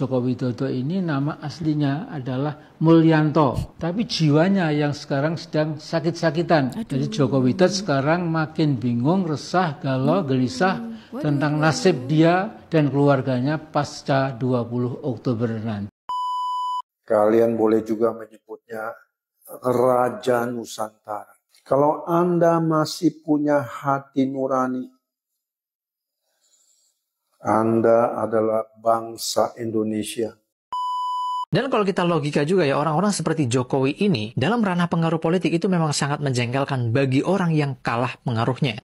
Joko Widodo ini nama aslinya adalah Mulyanto, tapi jiwanya yang sekarang sedang sakit-sakitan. Jadi Joko Widodo sekarang makin bingung, resah, galau, hmm. gelisah tentang nasib dia dan keluarganya pasca 20 Oktober nanti. Kalian boleh juga menyebutnya Raja Nusantara. Kalau Anda masih punya hati nurani, anda adalah bangsa Indonesia. Dan kalau kita logika juga ya, orang-orang seperti Jokowi ini dalam ranah pengaruh politik itu memang sangat menjengkelkan bagi orang yang kalah pengaruhnya.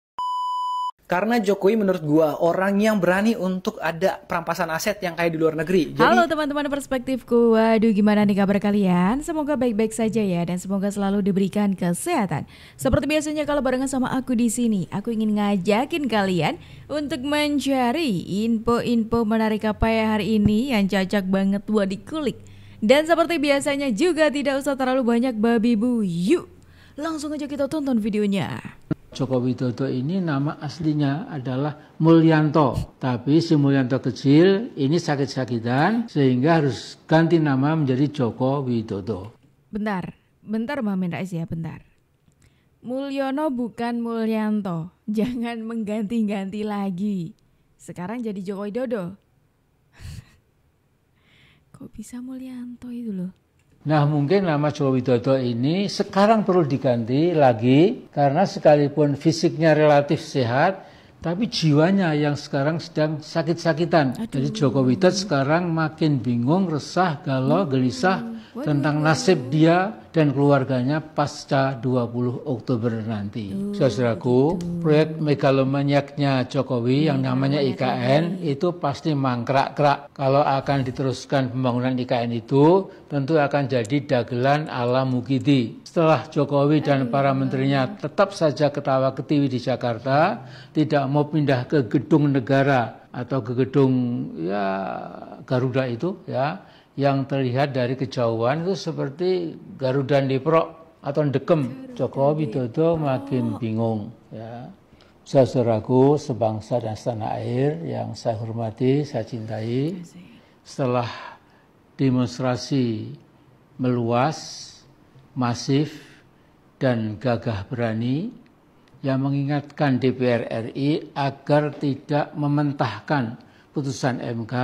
Karena Jokowi menurut gua orang yang berani untuk ada perampasan aset yang kayak di luar negeri. Jadi, Halo teman-teman perspektifku. Waduh gimana nih kabar kalian? Semoga baik-baik saja ya dan semoga selalu diberikan kesehatan. Seperti biasanya kalau barengan sama aku di sini, aku ingin ngajakin kalian untuk mencari info-info menarik apa ya hari ini yang cocok banget buat dikulik. Dan seperti biasanya juga tidak usah terlalu banyak babi bu. Yuk, langsung aja kita tonton videonya. Joko Widodo ini nama aslinya adalah Mulyanto. Tapi si Mulyanto kecil ini sakit-sakitan sehingga harus ganti nama menjadi Joko Widodo. Bentar, bentar Mbak Mendais ya, bentar. Mulyono bukan Mulyanto. Jangan mengganti-ganti lagi. Sekarang jadi Joko Widodo. Kok bisa Mulyanto itu loh? Nah mungkin nama Joko Widodo ini sekarang perlu diganti lagi karena sekalipun fisiknya relatif sehat, tapi jiwanya yang sekarang sedang sakit-sakitan. Jadi Joko Widodo sekarang makin bingung, resah, galau, gelisah hmm. tentang nasib dia dan keluarganya pasca 20 Oktober nanti. Uh, Saudaraku, gitu. proyek megalomaniaknya Jokowi hmm, yang namanya IKN iya, iya. itu pasti mangkrak-krak. Kalau akan diteruskan pembangunan IKN itu, tentu akan jadi dagelan ala Mugidi. Setelah Jokowi dan para menterinya tetap saja ketawa ketiwi di Jakarta, tidak mau pindah ke gedung negara atau ke gedung ya Garuda itu ya yang terlihat dari kejauhan itu seperti Garuda Nipro atau Dekem. Joko Widodo makin bingung. Ya. Saudaraku sebangsa dan setanah air yang saya hormati, saya cintai. Setelah demonstrasi meluas, masif, dan gagah berani yang mengingatkan DPR RI agar tidak mementahkan putusan MK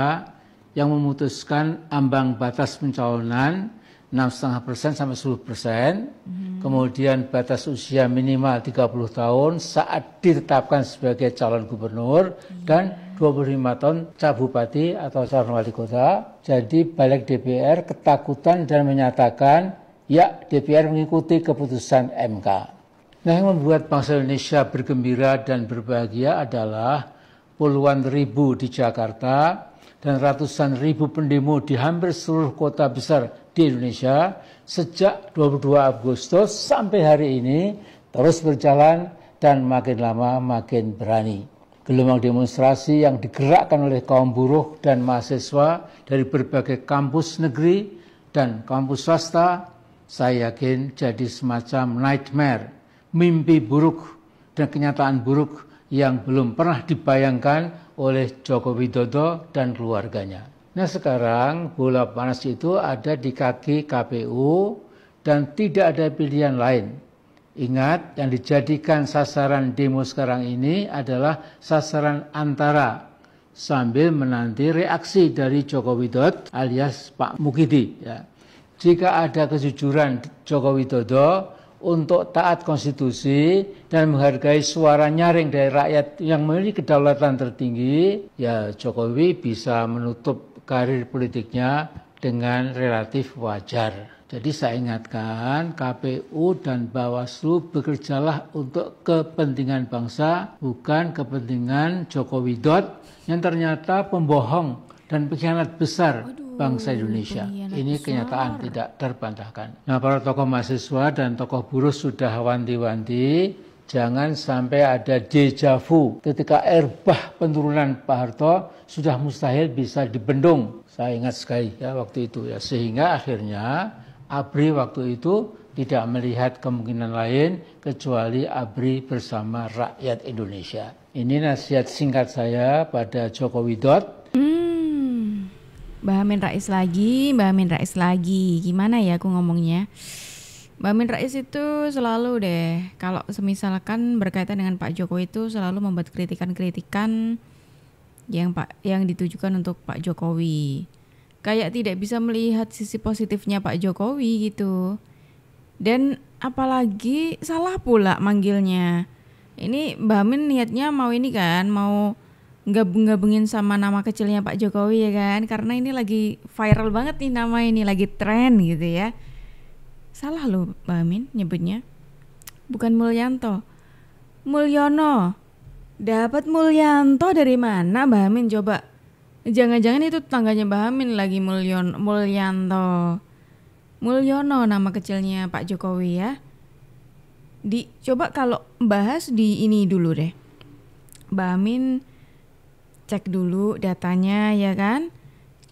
yang memutuskan ambang batas pencalonan 6,5 persen sampai 10 persen, hmm. kemudian batas usia minimal 30 tahun saat ditetapkan sebagai calon gubernur yeah. dan 25 tahun cabupati atau calon wali kota. Jadi balik DPR ketakutan dan menyatakan ya DPR mengikuti keputusan MK. Nah yang membuat bangsa Indonesia bergembira dan berbahagia adalah puluhan ribu di Jakarta dan ratusan ribu pendemo di hampir seluruh kota besar di Indonesia sejak 22 Agustus sampai hari ini terus berjalan dan makin lama makin berani. Gelombang demonstrasi yang digerakkan oleh kaum buruh dan mahasiswa dari berbagai kampus negeri dan kampus swasta saya yakin jadi semacam nightmare, mimpi buruk dan kenyataan buruk yang belum pernah dibayangkan oleh Joko Widodo dan keluarganya. Nah sekarang bola panas itu ada di kaki KPU dan tidak ada pilihan lain. Ingat yang dijadikan sasaran demo sekarang ini adalah sasaran antara sambil menanti reaksi dari Joko Widodo alias Pak Mukidi. Ya. Jika ada kejujuran Joko Widodo untuk taat konstitusi dan menghargai suara nyaring dari rakyat yang memiliki kedaulatan tertinggi, ya Jokowi bisa menutup karir politiknya dengan relatif wajar. Jadi saya ingatkan KPU dan Bawaslu bekerjalah untuk kepentingan bangsa bukan kepentingan Jokowi Dot yang ternyata pembohong dan pengkhianat besar bangsa Indonesia. Oh, Ini kenyataan tidak terbantahkan. Nah, para tokoh mahasiswa dan tokoh buruh sudah wanti-wanti jangan sampai ada deja vu ketika erbah penurunan Pak Harto sudah mustahil bisa dibendung. Saya ingat sekali ya waktu itu ya sehingga akhirnya ABRI waktu itu tidak melihat kemungkinan lain kecuali ABRI bersama rakyat Indonesia. Ini nasihat singkat saya pada Joko Widodo. Mbak Amin Rais lagi, Mbak Amin Rais lagi. Gimana ya aku ngomongnya? Mbak Amin Rais itu selalu deh, kalau semisalkan berkaitan dengan Pak Jokowi itu selalu membuat kritikan-kritikan yang Pak yang ditujukan untuk Pak Jokowi. Kayak tidak bisa melihat sisi positifnya Pak Jokowi gitu. Dan apalagi salah pula manggilnya. Ini Mbak Amin niatnya mau ini kan, mau gabung-gabungin sama nama kecilnya Pak Jokowi ya kan karena ini lagi viral banget nih nama ini lagi tren gitu ya salah loh Mbak Amin nyebutnya bukan Mulyanto Mulyono dapat Mulyanto dari mana Mbak Amin coba jangan-jangan itu tangganya Mbak Amin lagi Mulyon Mulyanto Mulyono nama kecilnya Pak Jokowi ya di coba kalau bahas di ini dulu deh Mbak Amin cek dulu datanya ya kan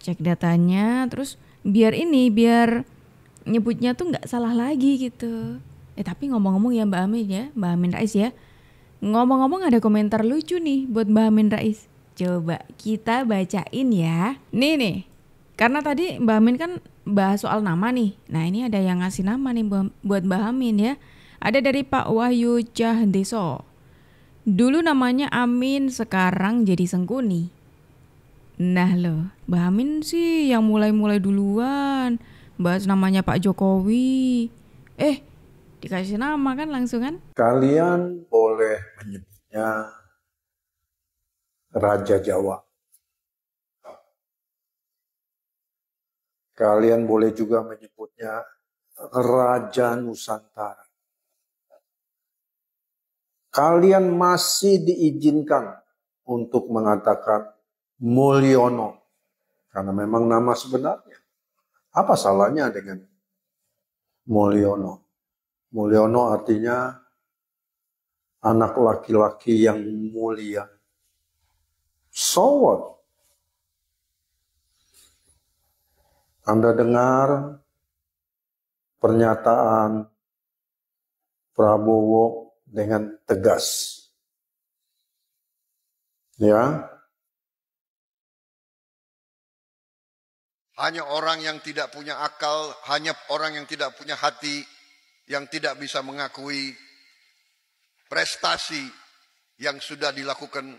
cek datanya terus biar ini biar nyebutnya tuh nggak salah lagi gitu eh tapi ngomong-ngomong ya Mbak Amin ya Mbak Amin Rais ya ngomong-ngomong ada komentar lucu nih buat Mbak Amin Rais coba kita bacain ya nih nih karena tadi Mbak Amin kan bahas soal nama nih nah ini ada yang ngasih nama nih buat Mbak Amin ya ada dari Pak Wahyu Cahdeso Dulu namanya Amin, sekarang jadi Sengkuni. Nah loh, Mbak Amin sih yang mulai-mulai duluan. Bahas namanya Pak Jokowi. Eh, dikasih nama kan langsung kan? Kalian boleh menyebutnya Raja Jawa. Kalian boleh juga menyebutnya Raja Nusantara kalian masih diizinkan untuk mengatakan Mulyono karena memang nama sebenarnya. Apa salahnya dengan Mulyono? Mulyono artinya anak laki-laki yang mulia. So what? Anda dengar pernyataan Prabowo dengan tegas. Ya. Hanya orang yang tidak punya akal, hanya orang yang tidak punya hati, yang tidak bisa mengakui prestasi yang sudah dilakukan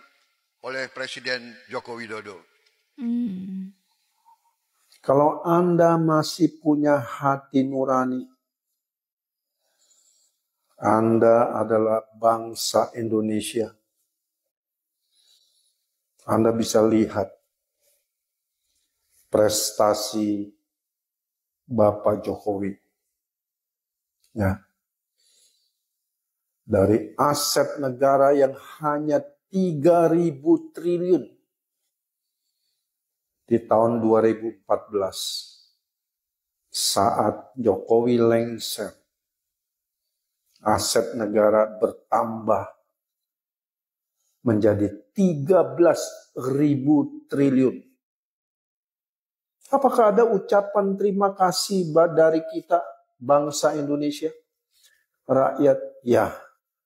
oleh Presiden Joko Widodo. Hmm. Kalau Anda masih punya hati nurani, anda adalah bangsa Indonesia. Anda bisa lihat prestasi Bapak Jokowi. Ya. Dari aset negara yang hanya 3.000 triliun di tahun 2014 saat Jokowi lengser aset negara bertambah menjadi 13 ribu triliun. Apakah ada ucapan terima kasih dari kita bangsa Indonesia? Rakyat, ya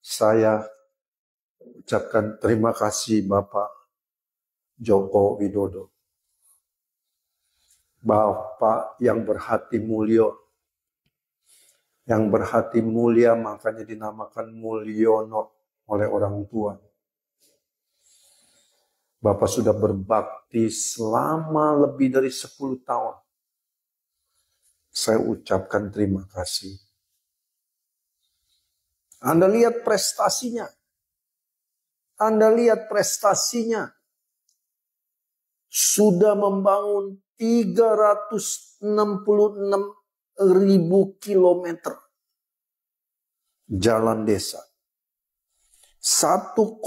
saya ucapkan terima kasih Bapak Joko Widodo. Bapak yang berhati mulia yang berhati mulia makanya dinamakan mulyono oleh orang tua. Bapak sudah berbakti selama lebih dari 10 tahun. Saya ucapkan terima kasih. Anda lihat prestasinya. Anda lihat prestasinya. Sudah membangun 366 ribu kilometer jalan desa. 1,9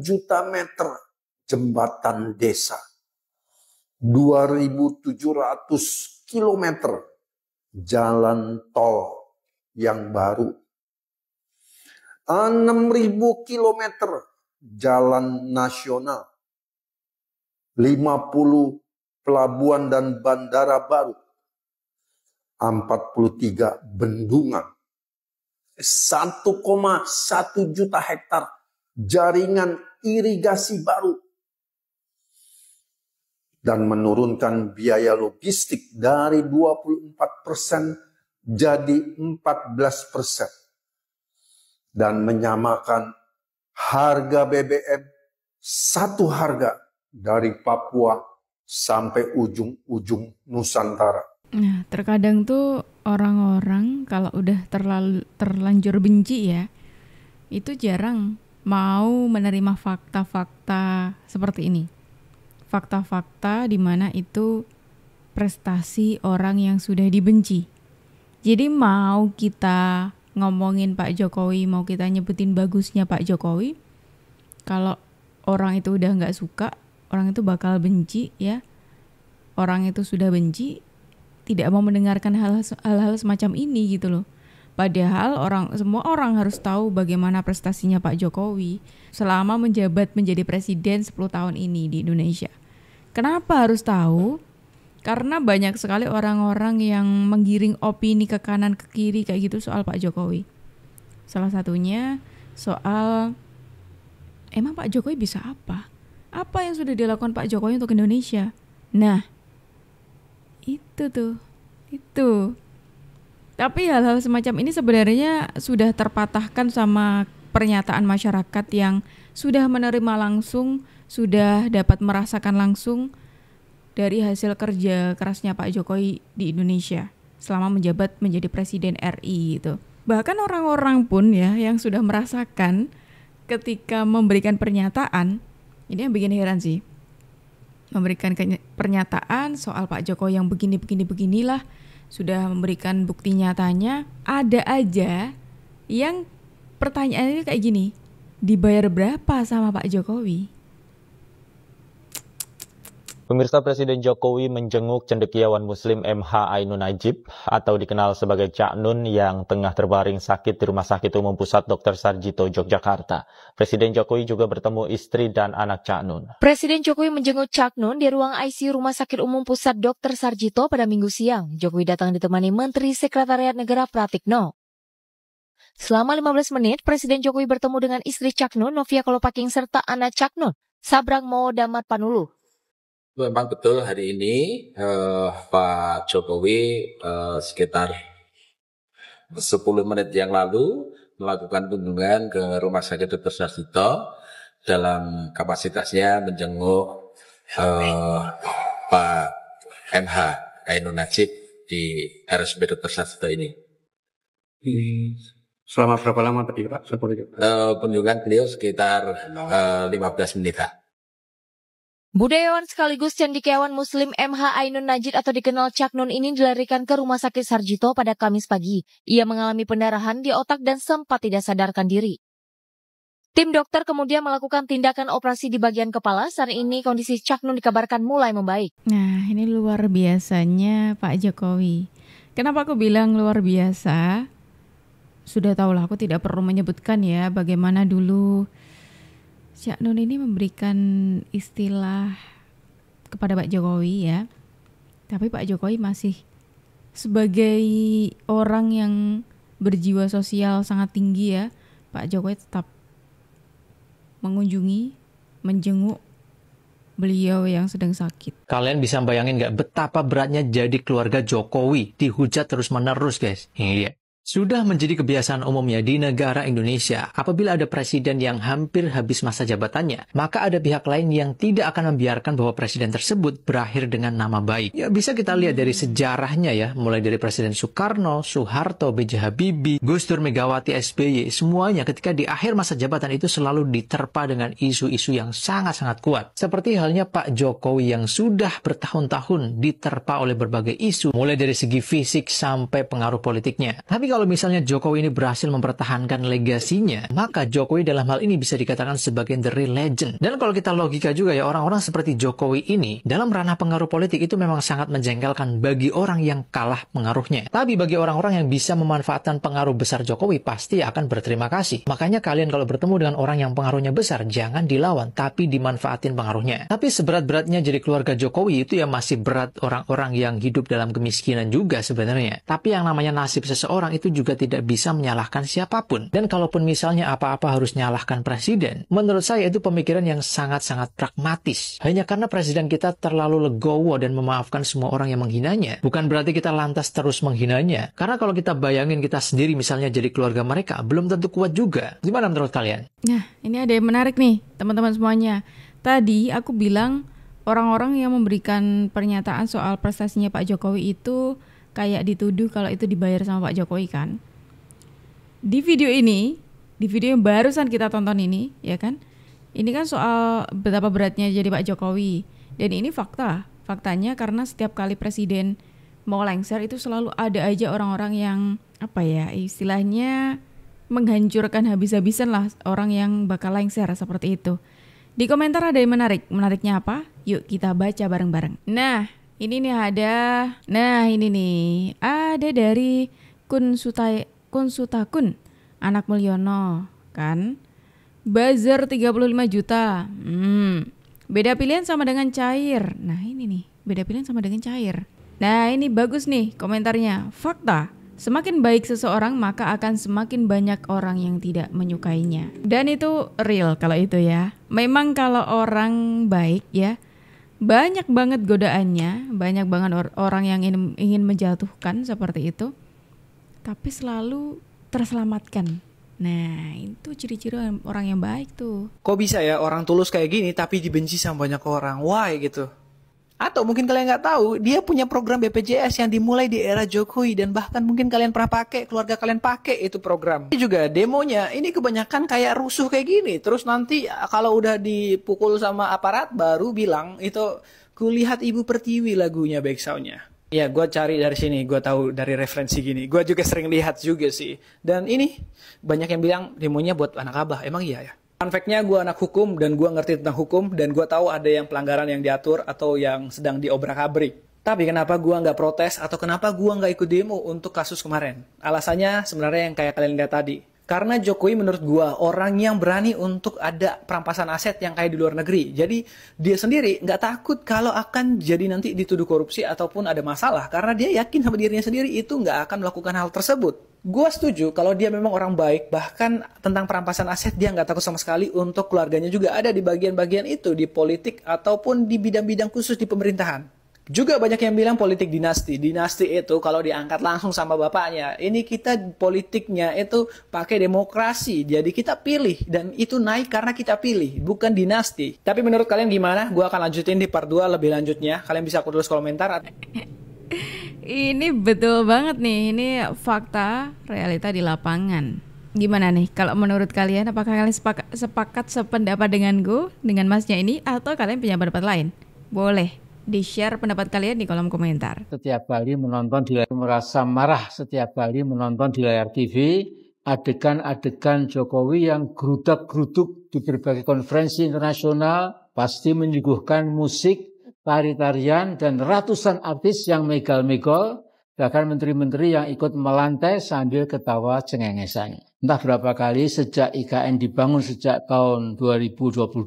juta meter jembatan desa. 2.700 kilometer jalan tol yang baru. 6.000 kilometer jalan nasional. 50 pelabuhan dan bandara baru 43 bendungan. 1,1 juta hektar jaringan irigasi baru dan menurunkan biaya logistik dari 24% persen jadi 14% persen, dan menyamakan harga BBM satu harga dari Papua sampai ujung-ujung Nusantara. Nah, terkadang tuh orang-orang kalau udah terlalu terlanjur benci ya, itu jarang mau menerima fakta-fakta seperti ini. Fakta-fakta di mana itu prestasi orang yang sudah dibenci. Jadi mau kita ngomongin Pak Jokowi, mau kita nyebutin bagusnya Pak Jokowi, kalau orang itu udah nggak suka, orang itu bakal benci ya. Orang itu sudah benci, tidak mau mendengarkan hal-hal semacam ini gitu loh. Padahal orang semua orang harus tahu bagaimana prestasinya Pak Jokowi selama menjabat menjadi presiden 10 tahun ini di Indonesia. Kenapa harus tahu? Karena banyak sekali orang-orang yang menggiring opini ke kanan ke kiri kayak gitu soal Pak Jokowi. Salah satunya soal emang Pak Jokowi bisa apa? Apa yang sudah dilakukan Pak Jokowi untuk Indonesia? Nah, itu tuh itu tapi hal-hal semacam ini sebenarnya sudah terpatahkan sama pernyataan masyarakat yang sudah menerima langsung sudah dapat merasakan langsung dari hasil kerja kerasnya Pak Jokowi di Indonesia selama menjabat menjadi presiden RI itu Bahkan orang-orang pun ya yang sudah merasakan ketika memberikan pernyataan ini yang bikin heran sih memberikan pernyataan soal Pak Jokowi yang begini begini beginilah sudah memberikan bukti nyatanya ada aja yang pertanyaannya kayak gini dibayar berapa sama Pak Jokowi Pemirsa Presiden Jokowi menjenguk cendekiawan muslim MH Ainun Najib atau dikenal sebagai Cak Nun yang tengah terbaring sakit di Rumah Sakit Umum Pusat Dr. Sarjito Yogyakarta. Presiden Jokowi juga bertemu istri dan anak Cak Nun. Presiden Jokowi menjenguk Cak Nun di ruang ICU Rumah Sakit Umum Pusat Dr. Sarjito pada Minggu siang. Jokowi datang ditemani Menteri Sekretariat Negara Pratikno. Selama 15 menit, Presiden Jokowi bertemu dengan istri Cak Nun, Novia Kolopaking serta anak Cak Nun, Sabrang Mo Damat Panuluh. Memang betul hari ini uh, Pak Jokowi uh, sekitar 10 menit yang lalu melakukan kunjungan ke Rumah Sakit Dr. Sarjito dalam kapasitasnya menjenguk uh, Pak MH Ainun Najib di RSB Dr. Sarjito ini. Selama berapa lama tadi Pak? Uh, kunjungan beliau sekitar uh, 15 menit. Budayawan sekaligus cendikiawan Muslim MH Ainun Najid atau dikenal Cak Nun ini dilarikan ke Rumah Sakit Sarjito pada Kamis pagi. Ia mengalami pendarahan di otak dan sempat tidak sadarkan diri. Tim dokter kemudian melakukan tindakan operasi di bagian kepala. Saat ini kondisi Cak Nun dikabarkan mulai membaik. Nah, ini luar biasanya Pak Jokowi. Kenapa aku bilang luar biasa? Sudah tahulah aku tidak perlu menyebutkan ya bagaimana dulu Cak Nun ini memberikan istilah kepada Pak Jokowi ya. Tapi Pak Jokowi masih sebagai orang yang berjiwa sosial sangat tinggi ya, Pak Jokowi tetap mengunjungi, menjenguk beliau yang sedang sakit. Kalian bisa bayangin nggak betapa beratnya jadi keluarga Jokowi dihujat terus-menerus guys. Iya. Sudah menjadi kebiasaan umumnya di negara Indonesia, apabila ada presiden yang hampir habis masa jabatannya, maka ada pihak lain yang tidak akan membiarkan bahwa presiden tersebut berakhir dengan nama baik. Ya bisa kita lihat dari sejarahnya ya, mulai dari Presiden Soekarno, Soeharto, B.J. Habibie, Gus Dur Megawati, SBY, semuanya ketika di akhir masa jabatan itu selalu diterpa dengan isu-isu yang sangat-sangat kuat. Seperti halnya Pak Jokowi yang sudah bertahun-tahun diterpa oleh berbagai isu, mulai dari segi fisik sampai pengaruh politiknya. Tapi kalau misalnya Jokowi ini berhasil mempertahankan legasinya, maka Jokowi dalam hal ini bisa dikatakan sebagai the real legend. Dan kalau kita logika juga ya, orang-orang seperti Jokowi ini dalam ranah pengaruh politik itu memang sangat menjengkelkan bagi orang yang kalah pengaruhnya. Tapi bagi orang-orang yang bisa memanfaatkan pengaruh besar Jokowi pasti akan berterima kasih. Makanya kalian kalau bertemu dengan orang yang pengaruhnya besar, jangan dilawan, tapi dimanfaatin pengaruhnya. Tapi seberat-beratnya jadi keluarga Jokowi itu ya masih berat orang-orang yang hidup dalam kemiskinan juga sebenarnya. Tapi yang namanya nasib seseorang itu itu juga tidak bisa menyalahkan siapapun. Dan kalaupun misalnya apa-apa harus menyalahkan presiden, menurut saya itu pemikiran yang sangat-sangat pragmatis. Hanya karena presiden kita terlalu legowo dan memaafkan semua orang yang menghinanya, bukan berarti kita lantas terus menghinanya. Karena kalau kita bayangin kita sendiri misalnya jadi keluarga mereka, belum tentu kuat juga. Gimana menurut kalian? Nah, ini ada yang menarik nih, teman-teman semuanya. Tadi aku bilang orang-orang yang memberikan pernyataan soal prestasinya Pak Jokowi itu kayak dituduh kalau itu dibayar sama Pak Jokowi kan. Di video ini, di video yang barusan kita tonton ini, ya kan? Ini kan soal betapa beratnya jadi Pak Jokowi. Dan ini fakta. Faktanya karena setiap kali presiden mau lengser itu selalu ada aja orang-orang yang apa ya istilahnya menghancurkan habis-habisan lah orang yang bakal lengser seperti itu. Di komentar ada yang menarik. Menariknya apa? Yuk kita baca bareng-bareng. Nah, ini nih ada. Nah, ini nih. Ada dari Kun Sutai Kun Sutakun, anak Mulyono, kan? Buzzer 35 juta. Hmm. Beda pilihan sama dengan cair. Nah, ini nih. Beda pilihan sama dengan cair. Nah, ini bagus nih komentarnya. Fakta, semakin baik seseorang maka akan semakin banyak orang yang tidak menyukainya. Dan itu real kalau itu ya. Memang kalau orang baik ya, banyak banget godaannya, banyak banget or orang yang ingin, ingin menjatuhkan seperti itu, tapi selalu terselamatkan. Nah, itu ciri-ciri orang yang baik tuh. Kok bisa ya orang tulus kayak gini tapi dibenci sama banyak orang? Why gitu? Atau mungkin kalian nggak tahu, dia punya program BPJS yang dimulai di era Jokowi dan bahkan mungkin kalian pernah pakai, keluarga kalian pakai itu program. Ini juga demonya, ini kebanyakan kayak rusuh kayak gini. Terus nanti kalau udah dipukul sama aparat baru bilang itu kulihat Ibu Pertiwi lagunya back soundnya. Ya, gue cari dari sini, gue tahu dari referensi gini. Gue juga sering lihat juga sih. Dan ini banyak yang bilang demonya buat anak abah. Emang iya ya? Fun fact-nya gue anak hukum dan gue ngerti tentang hukum dan gue tahu ada yang pelanggaran yang diatur atau yang sedang diobrak-abrik. Tapi kenapa gue nggak protes atau kenapa gue nggak ikut demo untuk kasus kemarin? Alasannya sebenarnya yang kayak kalian lihat tadi. Karena Jokowi menurut gua orang yang berani untuk ada perampasan aset yang kayak di luar negeri. Jadi dia sendiri nggak takut kalau akan jadi nanti dituduh korupsi ataupun ada masalah karena dia yakin sama dirinya sendiri itu nggak akan melakukan hal tersebut. Gua setuju kalau dia memang orang baik, bahkan tentang perampasan aset dia nggak takut sama sekali untuk keluarganya juga ada di bagian-bagian itu, di politik ataupun di bidang-bidang khusus di pemerintahan. Juga banyak yang bilang politik dinasti. Dinasti itu kalau diangkat langsung sama bapaknya, ini kita politiknya itu pakai demokrasi. Jadi kita pilih dan itu naik karena kita pilih, bukan dinasti. Tapi menurut kalian gimana? Gue akan lanjutin di part 2 lebih lanjutnya. Kalian bisa aku tulis komentar. Ini betul banget nih. Ini fakta realita di lapangan gimana nih kalau menurut kalian apakah kalian sepakat, sepakat sependapat dengan gue dengan masnya ini atau kalian punya pendapat lain boleh di-share pendapat kalian di kolom komentar. Setiap kali menonton di layar merasa marah setiap kali menonton di layar TV adegan-adegan Jokowi yang gerudak-geruduk di berbagai konferensi internasional pasti menyuguhkan musik, tari-tarian, dan ratusan artis yang megal-megol, bahkan menteri-menteri yang ikut melantai sambil ketawa cengengesan. Entah berapa kali sejak IKN dibangun sejak tahun 2022,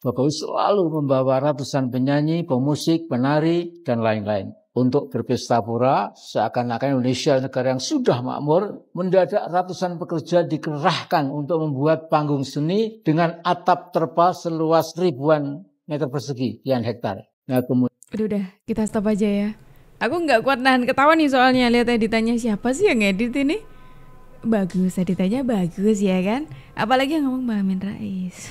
Bapak-Ibu selalu membawa ratusan penyanyi, pemusik, penari, dan lain-lain. Untuk berpesta pura, seakan-akan Indonesia negara yang sudah makmur, mendadak ratusan pekerja dikerahkan untuk membuat panggung seni dengan atap terpal seluas ribuan meter persegi, yang hektar. Nah, kemudian... Aduh, udah, kita stop aja ya. Aku nggak kuat nahan ketawa nih soalnya lihat ditanya siapa sih yang edit ini? Bagus, editannya bagus ya kan? Apalagi yang ngomong Mbak Amin Rais.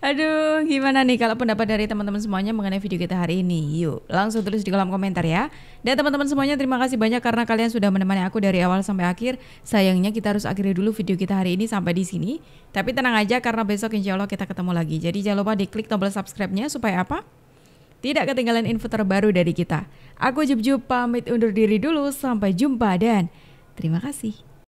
Aduh, gimana nih kalau pendapat dari teman-teman semuanya mengenai video kita hari ini? Yuk, langsung tulis di kolom komentar ya. Dan teman-teman semuanya terima kasih banyak karena kalian sudah menemani aku dari awal sampai akhir. Sayangnya kita harus akhiri dulu video kita hari ini sampai di sini. Tapi tenang aja karena besok insya Allah kita ketemu lagi. Jadi jangan lupa diklik tombol subscribe-nya supaya apa? Tidak ketinggalan info terbaru dari kita. Aku Jub Jub pamit undur diri dulu. Sampai jumpa dan terima kasih.